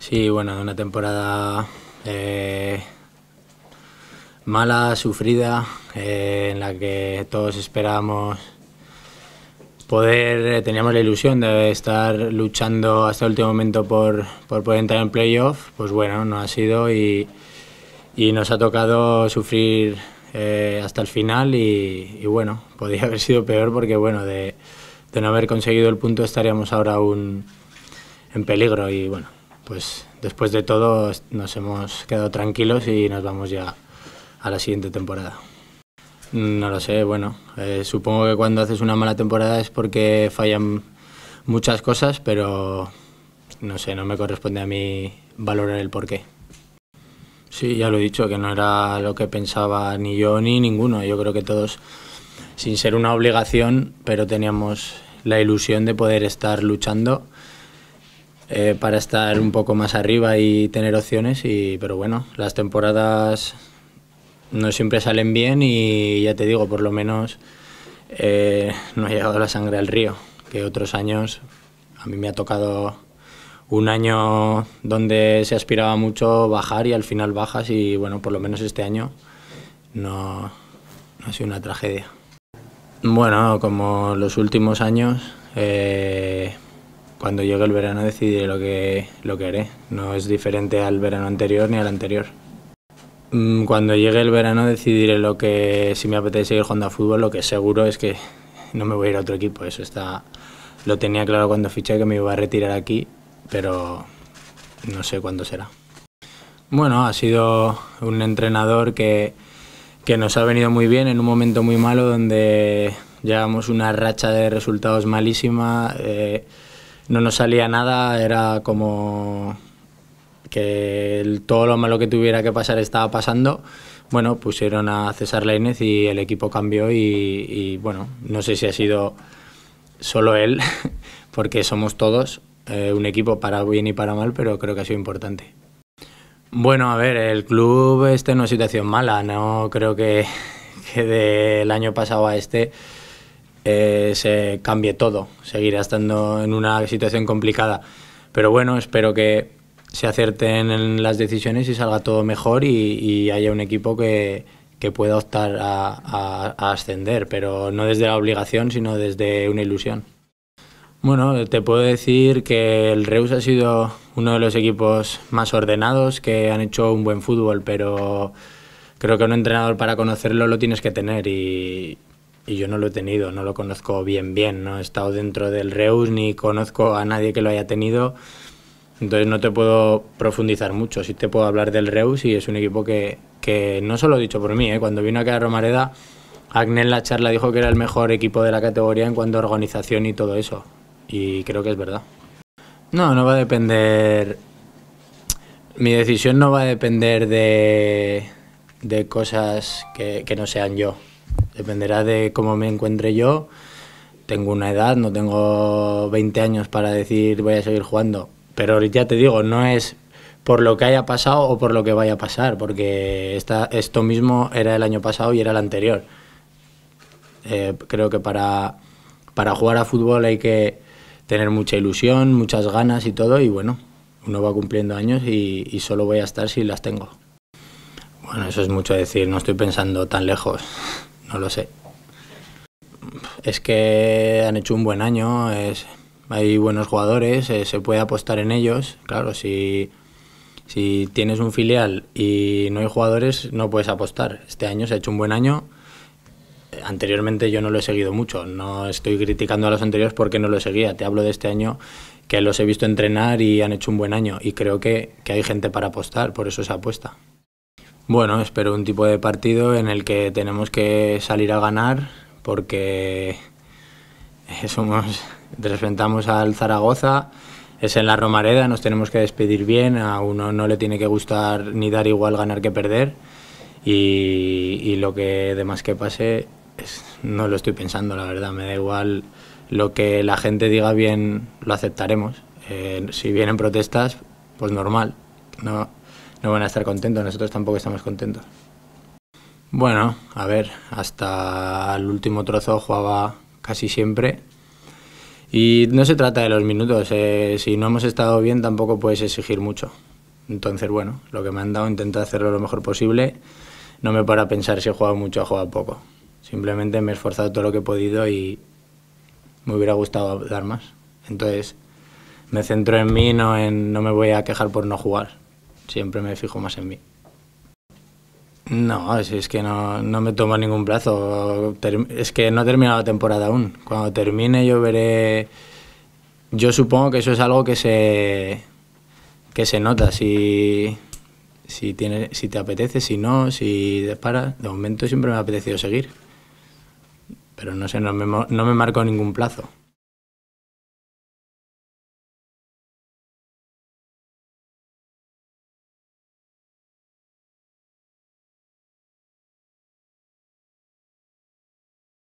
Sí, bueno, una temporada eh, mala, sufrida, eh, en la que todos esperábamos poder, eh, teníamos la ilusión de estar luchando hasta el último momento por, poder entrar en playoff, pues bueno, no ha sido y, nos ha tocado sufrir hasta el final y, bueno, podría haber sido peor porque bueno, de, de no haber conseguido el punto estaríamos ahora aún en peligro y bueno, pues después de todo nos hemos quedado tranquilos y nos vamos ya a la siguiente temporada. No lo sé, bueno, eh, supongo que cuando haces una mala temporada es porque fallan muchas cosas, pero no sé, no me corresponde a mí valorar el porqué. Sí, ya lo he dicho, que no era lo que pensaba ni yo ni ninguno. Yo creo que todos, sin ser una obligación, pero teníamos la ilusión de poder estar luchando eh, para estar un poco más arriba y tener opciones, y, pero bueno, las temporadas no siempre salen bien y ya te digo, por lo menos eh, no ha llegado la sangre al río, que otros años a mí me ha tocado un año donde se aspiraba mucho bajar y al final bajas y bueno, por lo menos este año no, no ha sido una tragedia. Bueno, como los últimos años, eh, cuando llegue el verano decidiré lo que, lo que haré. No es diferente al verano anterior ni al anterior. Mm, cuando llegue el verano decidiré lo que, si me apetece seguir jugando a fútbol, lo que seguro es que no me voy a ir a otro equipo. Eso está, lo tenía claro cuando fiché que me iba a retirar aquí, pero no sé cuándo será. Bueno, ha sido un entrenador que, que nos ha venido muy bien en un momento muy malo donde llevamos una racha de resultados malísima. Eh, no nos salía nada, era como que todo lo malo que tuviera que pasar estaba pasando. Bueno, pusieron a César Lainez y el equipo cambió y, bueno, no sé si ha sido solo él, porque somos todos eh, un equipo para bien y para mal, pero creo que ha sido importante. Bueno, a ver, el club está en una situación mala, no creo que, que del año pasado a este eh, se cambie todo. Seguirá estando en una situación complicada. Pero bueno, espero que se acerten en las decisiones y salga todo mejor y, haya un equipo que, que pueda optar a, a, ascender, pero no desde la obligación, sino desde una ilusión. Bueno, te puedo decir que el Reus ha sido uno de los equipos más ordenados, que han hecho un buen fútbol, pero creo que un entrenador para conocerlo lo tienes que tener y, y yo no lo he tenido, no lo conozco bien, bien, no he estado dentro del Reus ni conozco a nadie que lo haya tenido, entonces no te puedo profundizar mucho, sí te puedo hablar del Reus y es un equipo que, que no solo dicho por mí, ¿eh? cuando vino acá a Romareda, Agnes en la charla dijo que era el mejor equipo de la categoría en cuanto a organización y todo eso, y creo que es verdad. No, no va a depender, mi decisión no va a depender de, cosas que no sean yo. Dependerá de cómo me encuentre yo. Tengo una edad, no tengo 20 años para decir voy a seguir jugando. Pero ya te digo, no es por lo que haya pasado o por lo que vaya a pasar, porque esto mismo era el año pasado y era el anterior. Eh, creo que para, para jugar a fútbol hay que tener mucha ilusión, muchas ganas y todo, y bueno, uno va cumpliendo años y solo voy a estar si las tengo. Bueno, eso es mucho decir, no estoy pensando tan lejos. no lo sé. Es que han hecho un buen año, hay buenos jugadores, eh, se puede apostar en ellos. Claro, si, tienes un filial y no hay jugadores, no puedes apostar. Este año se ha hecho un buen año. Anteriormente yo no lo he seguido mucho, no estoy criticando a los anteriores porque no lo seguía. Te hablo de este año que los he visto entrenar y han hecho un buen año y creo que, que hay gente para apostar, por eso se apuesta. Bueno, espero un tipo de partido en el que tenemos que salir a ganar porque eh, somos, enfrentamos al Zaragoza, es en la Romareda, nos tenemos que despedir bien, a uno no le tiene que gustar ni dar igual ganar que perder y, lo que demás que pase es, no lo estoy pensando, la verdad, me da igual lo que la gente diga bien lo aceptaremos. Eh, si vienen protestas, pues normal. No, no van a estar contentos, nosotros tampoco estamos contentos. Bueno, a ver, hasta el último trozo jugaba casi siempre. Y no se trata de los minutos, eh, si no hemos estado bien tampoco puedes exigir mucho. Entonces, bueno, lo que me han dado, intentar hacerlo lo mejor posible. No me para pensar si he jugado mucho o he jugado poco. Simplemente me he esforzado todo lo que he podido y me hubiera gustado dar más. Entonces, me centro en mí, no, en, no me voy a quejar por no jugar siempre me fijo más en mí. No, es, que no, me tomo ningún plazo. Es que no he terminado la temporada aún. Cuando termine yo veré... Yo supongo que eso es algo que se, que se nota. Si, si, tiene, si te apetece, si no, si dispara. De momento siempre me ha apetecido seguir. Pero no sé, no me, no me marco ningún plazo.